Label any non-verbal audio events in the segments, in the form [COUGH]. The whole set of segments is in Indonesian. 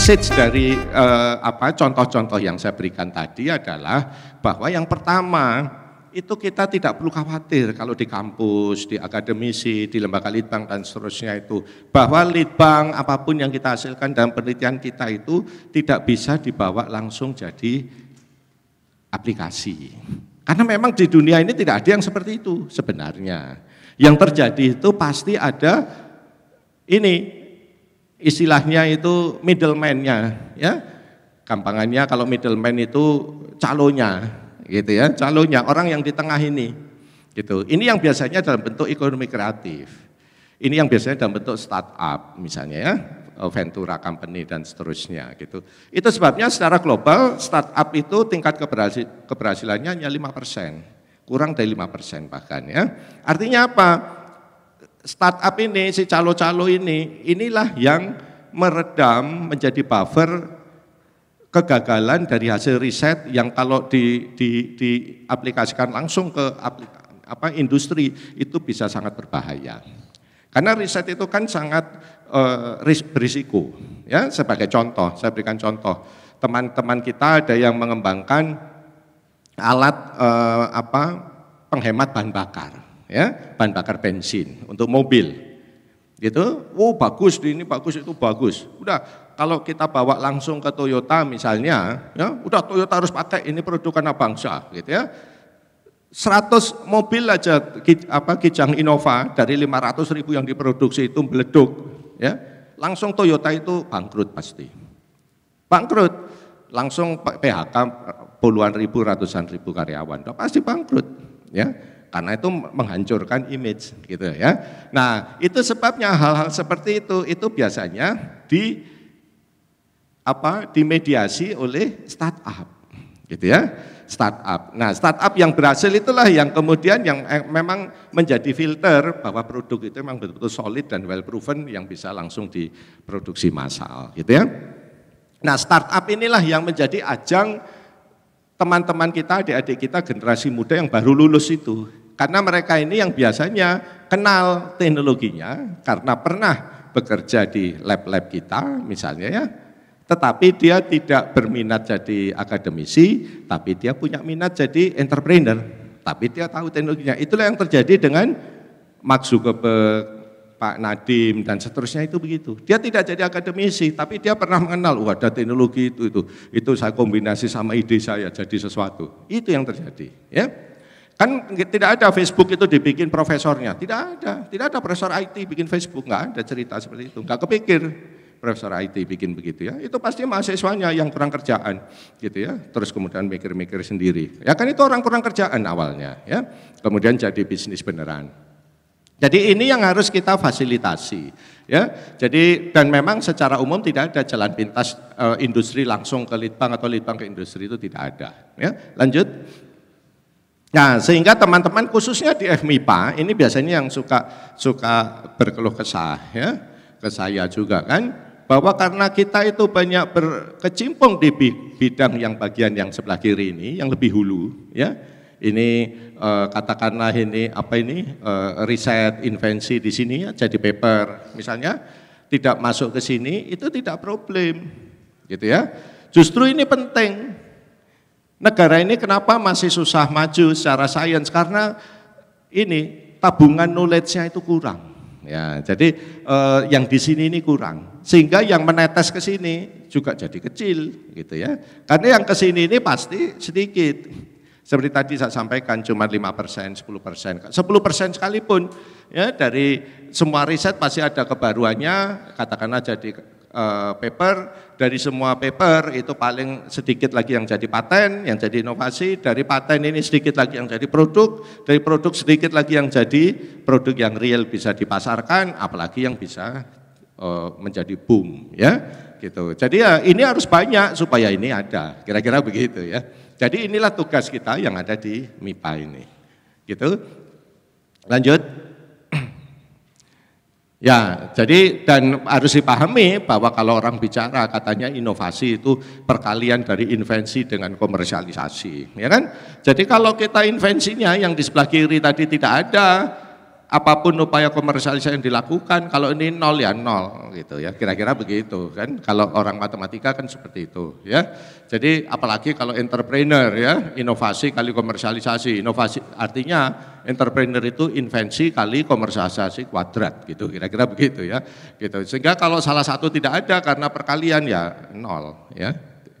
message dari uh, apa contoh-contoh yang saya berikan tadi adalah bahwa yang pertama itu kita tidak perlu khawatir kalau di kampus, di akademisi, di lembaga litbang dan seterusnya itu bahwa litbang apapun yang kita hasilkan dalam penelitian kita itu tidak bisa dibawa langsung jadi aplikasi. Karena memang di dunia ini tidak ada yang seperti itu sebenarnya. Yang terjadi itu pasti ada ini istilahnya itu middleman-nya ya. Gampangannya kalau middleman itu calonnya gitu ya, calonnya orang yang di tengah ini. Gitu. Ini yang biasanya dalam bentuk ekonomi kreatif. Ini yang biasanya dalam bentuk startup misalnya ya, oh, Ventura Company dan seterusnya gitu. Itu sebabnya secara global startup itu tingkat keberhasil, keberhasilannya hanya 5%, kurang dari 5% bahkan ya. Artinya apa? startup ini, si calo-calo ini, inilah yang meredam menjadi buffer kegagalan dari hasil riset yang kalau di, di, diaplikasikan langsung ke apa industri itu bisa sangat berbahaya. Karena riset itu kan sangat uh, berisiko. Ya, sebagai contoh, saya berikan contoh. Teman-teman kita ada yang mengembangkan alat uh, apa penghemat bahan bakar ya, bahan bakar bensin untuk mobil. Gitu, wow oh, bagus ini bagus itu bagus. Udah kalau kita bawa langsung ke Toyota misalnya, ya udah Toyota harus pakai ini produk anak bangsa gitu ya. 100 mobil aja apa Kijang Innova dari 500 ribu yang diproduksi itu meleduk ya langsung Toyota itu bangkrut pasti bangkrut langsung PHK puluhan ribu ratusan ribu karyawan pasti bangkrut ya karena itu menghancurkan image gitu ya. Nah, itu sebabnya hal-hal seperti itu itu biasanya di apa dimediasi oleh startup gitu ya startup. Nah, startup yang berhasil itulah yang kemudian yang eh, memang menjadi filter bahwa produk itu memang betul-betul solid dan well proven yang bisa langsung diproduksi massal, gitu ya. Nah, startup inilah yang menjadi ajang teman-teman kita, adik-adik kita generasi muda yang baru lulus itu karena mereka ini yang biasanya kenal teknologinya karena pernah bekerja di lab-lab kita misalnya ya. Tetapi dia tidak berminat jadi akademisi, tapi dia punya minat jadi entrepreneur. Tapi dia tahu teknologinya. Itulah yang terjadi dengan Mark Zuckerberg, Pak Nadim dan seterusnya itu begitu. Dia tidak jadi akademisi, tapi dia pernah mengenal, wah ada teknologi itu itu. Itu saya kombinasi sama ide saya jadi sesuatu. Itu yang terjadi, ya. Kan tidak ada Facebook itu dibikin profesornya, tidak ada. Tidak ada profesor IT bikin Facebook, Enggak ada cerita seperti itu. Enggak kepikir profesor IT bikin begitu ya. Itu pasti mahasiswanya yang kurang kerjaan gitu ya. Terus kemudian mikir-mikir sendiri. Ya kan itu orang kurang kerjaan awalnya ya. Kemudian jadi bisnis beneran. Jadi ini yang harus kita fasilitasi ya. Jadi dan memang secara umum tidak ada jalan pintas eh, industri langsung ke litbang atau litbang ke industri itu tidak ada ya. Lanjut. Nah, sehingga teman-teman khususnya di FMIPA ini biasanya yang suka suka berkeluh kesah ya, ke saya juga kan, bahwa karena kita itu banyak berkecimpung di bidang yang bagian yang sebelah kiri ini, yang lebih hulu ya. Ini eh, katakanlah ini apa ini eh, riset invensi di sini ya, jadi paper misalnya tidak masuk ke sini itu tidak problem gitu ya. Justru ini penting Negara ini kenapa masih susah maju secara sains? Karena ini tabungan knowledge-nya itu kurang. Ya, jadi eh, yang di sini ini kurang, sehingga yang menetes ke sini juga jadi kecil, gitu ya. Karena yang ke sini ini pasti sedikit. Seperti tadi saya sampaikan, cuma lima persen, sepuluh persen, Sepuluh persen sekalipun. Ya, dari semua riset pasti ada kebaruannya, Katakan aja di Eh, paper, dari semua paper itu paling sedikit lagi yang jadi paten, yang jadi inovasi, dari paten ini sedikit lagi yang jadi produk, dari produk sedikit lagi yang jadi produk yang real bisa dipasarkan, apalagi yang bisa uh, menjadi boom ya gitu. Jadi ya ini harus banyak supaya ini ada, kira-kira begitu ya. Jadi inilah tugas kita yang ada di MIPA ini. Gitu. Lanjut. Ya, jadi dan harus dipahami bahwa kalau orang bicara katanya inovasi itu perkalian dari invensi dengan komersialisasi, ya kan? Jadi kalau kita invensinya yang di sebelah kiri tadi tidak ada, apapun upaya komersialisasi yang dilakukan, kalau ini nol ya nol gitu ya, kira-kira begitu kan. Kalau orang matematika kan seperti itu ya. Jadi apalagi kalau entrepreneur ya, inovasi kali komersialisasi, inovasi artinya entrepreneur itu invensi kali komersialisasi kuadrat gitu, kira-kira begitu ya. Gitu. Sehingga kalau salah satu tidak ada karena perkalian ya nol ya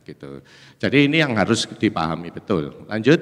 gitu. Jadi ini yang harus dipahami betul. Lanjut.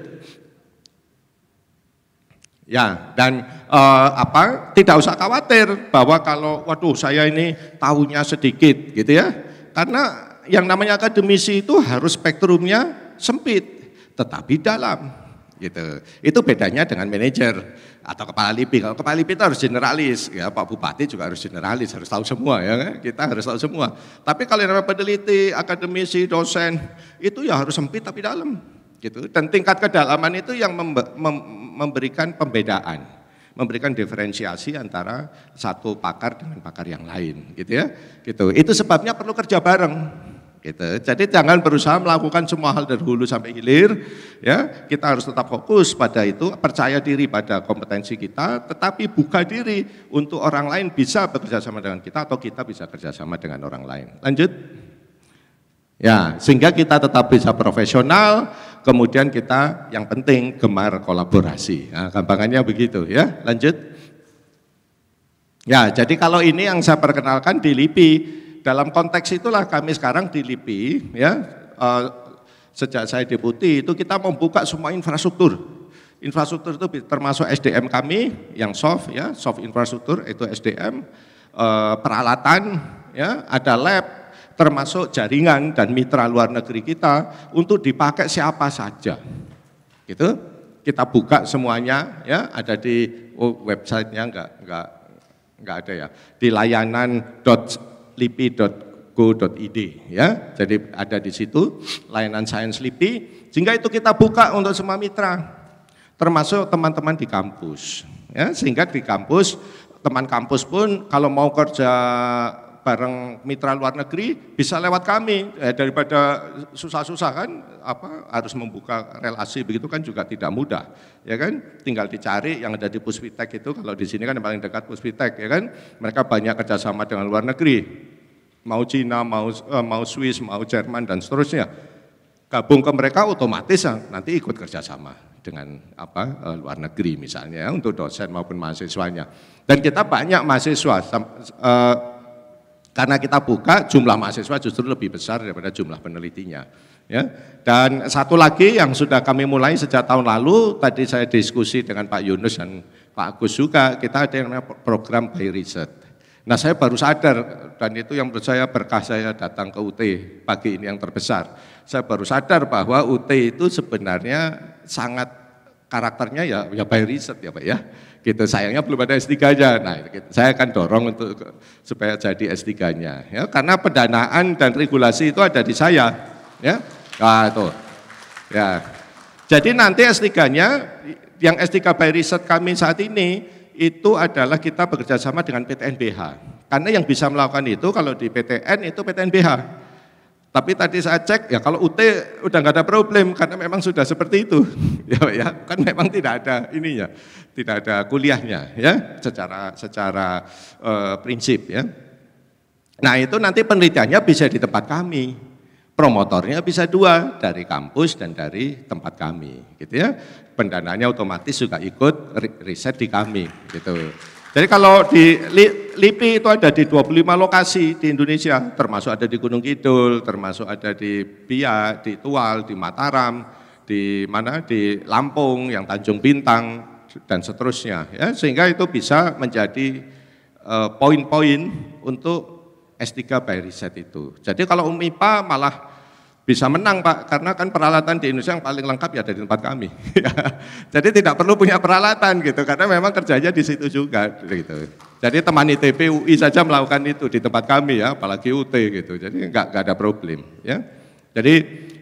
Ya, dan uh, apa tidak usah khawatir bahwa kalau waduh saya ini tahunya sedikit gitu ya. Karena yang namanya akademisi itu harus spektrumnya sempit tetapi dalam gitu. Itu bedanya dengan manajer atau kepala LIPI. Kalau kepala LIPI itu harus generalis, ya Pak Bupati juga harus generalis, harus tahu semua ya kan? Kita harus tahu semua. Tapi kalau yang peneliti, akademisi, dosen itu ya harus sempit tapi dalam gitu. Dan tingkat kedalaman itu yang mem- mem- memberikan pembedaan, memberikan diferensiasi antara satu pakar dengan pakar yang lain, gitu ya. Gitu. Itu sebabnya perlu kerja bareng. Gitu. Jadi jangan berusaha melakukan semua hal dari hulu sampai hilir, ya. Kita harus tetap fokus pada itu, percaya diri pada kompetensi kita, tetapi buka diri untuk orang lain bisa bekerja sama dengan kita atau kita bisa kerjasama dengan orang lain. Lanjut. Ya, sehingga kita tetap bisa profesional, kemudian kita yang penting gemar kolaborasi. Nah, gampangannya begitu ya. Lanjut. Ya, jadi kalau ini yang saya perkenalkan di LIPI, dalam konteks itulah kami sekarang di LIPI ya uh, sejak saya deputi itu kita membuka semua infrastruktur. Infrastruktur itu termasuk SDM kami yang soft ya, soft infrastruktur itu SDM, uh, eh, peralatan ya, ada lab, termasuk jaringan dan mitra luar negeri kita untuk dipakai siapa saja. Gitu. Kita buka semuanya ya, ada di oh, websitenya enggak enggak enggak ada ya. Di layanan.lipi.go.id ya. Jadi ada di situ layanan Science Lipi sehingga itu kita buka untuk semua mitra termasuk teman-teman di kampus ya sehingga di kampus teman kampus pun kalau mau kerja barang mitra luar negeri bisa lewat kami eh, daripada susah-susah kan apa harus membuka relasi begitu kan juga tidak mudah ya kan tinggal dicari yang ada di Puspitek itu kalau di sini kan yang paling dekat Puspitek ya kan mereka banyak kerjasama dengan luar negeri mau Cina mau eh, mau Swiss mau Jerman dan seterusnya gabung ke mereka otomatis ya nanti ikut kerjasama dengan apa eh, luar negeri misalnya untuk dosen maupun mahasiswanya dan kita banyak mahasiswa eh, karena kita buka jumlah mahasiswa justru lebih besar daripada jumlah penelitinya. Ya. Dan satu lagi yang sudah kami mulai sejak tahun lalu, tadi saya diskusi dengan Pak Yunus dan Pak Agus juga, kita ada yang namanya program by research. Nah saya baru sadar, dan itu yang menurut saya berkah saya datang ke UT pagi ini yang terbesar. Saya baru sadar bahwa UT itu sebenarnya sangat karakternya ya, ya by research ya Pak ya gitu sayangnya belum ada S3-nya. Nah, gitu. saya akan dorong untuk supaya jadi S3-nya ya karena pendanaan dan regulasi itu ada di saya ya. Nah, itu. Ya. Jadi nanti S3-nya yang S3 by riset kami saat ini itu adalah kita bekerja sama dengan PTNBH. Karena yang bisa melakukan itu kalau di PTN itu PTNBH. Tapi tadi saya cek, ya kalau UT udah nggak ada problem karena memang sudah seperti itu. [LAUGHS] ya, ya, kan memang tidak ada ininya, tidak ada kuliahnya ya secara secara uh, prinsip ya. Nah, itu nanti penelitiannya bisa di tempat kami. Promotornya bisa dua, dari kampus dan dari tempat kami, gitu ya. Pendananya otomatis juga ikut riset di kami, gitu. Jadi kalau di LIPI itu ada di 25 lokasi di Indonesia, termasuk ada di Gunung Kidul, termasuk ada di Bia, di Tual, di Mataram, di mana di Lampung, yang Tanjung Bintang dan seterusnya. Ya, sehingga itu bisa menjadi eh, poin-poin uh, untuk S3 by riset itu. Jadi kalau UMIPA malah bisa menang Pak, karena kan peralatan di Indonesia yang paling lengkap ya dari tempat kami. [LAUGHS] Jadi tidak perlu punya peralatan gitu, karena memang kerjanya di situ juga gitu. Jadi teman ITP UI saja melakukan itu di tempat kami ya, apalagi UT gitu. Jadi enggak, enggak ada problem ya. Jadi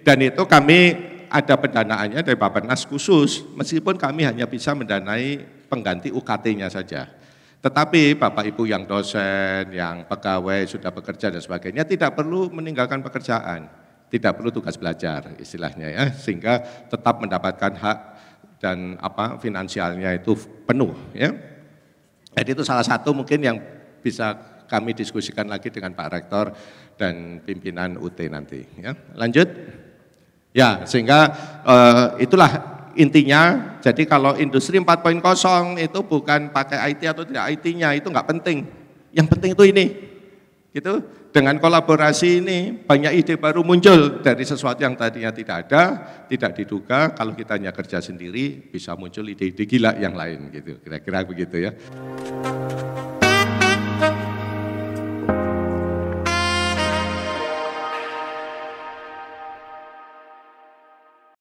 dan itu kami ada pendanaannya dari bapak nas khusus, meskipun kami hanya bisa mendanai pengganti UKT-nya saja. Tetapi Bapak Ibu yang dosen, yang pegawai, sudah bekerja dan sebagainya tidak perlu meninggalkan pekerjaan tidak perlu tugas belajar istilahnya ya sehingga tetap mendapatkan hak dan apa finansialnya itu penuh ya. Jadi itu salah satu mungkin yang bisa kami diskusikan lagi dengan Pak Rektor dan pimpinan UT nanti ya. Lanjut. Ya, sehingga uh, itulah intinya jadi kalau industri 4.0 itu bukan pakai IT atau tidak IT-nya itu enggak penting yang penting itu ini Gitu. Dengan kolaborasi ini banyak ide baru muncul dari sesuatu yang tadinya tidak ada, tidak diduga kalau kita hanya kerja sendiri bisa muncul ide-ide gila yang lain gitu. Kira-kira begitu ya.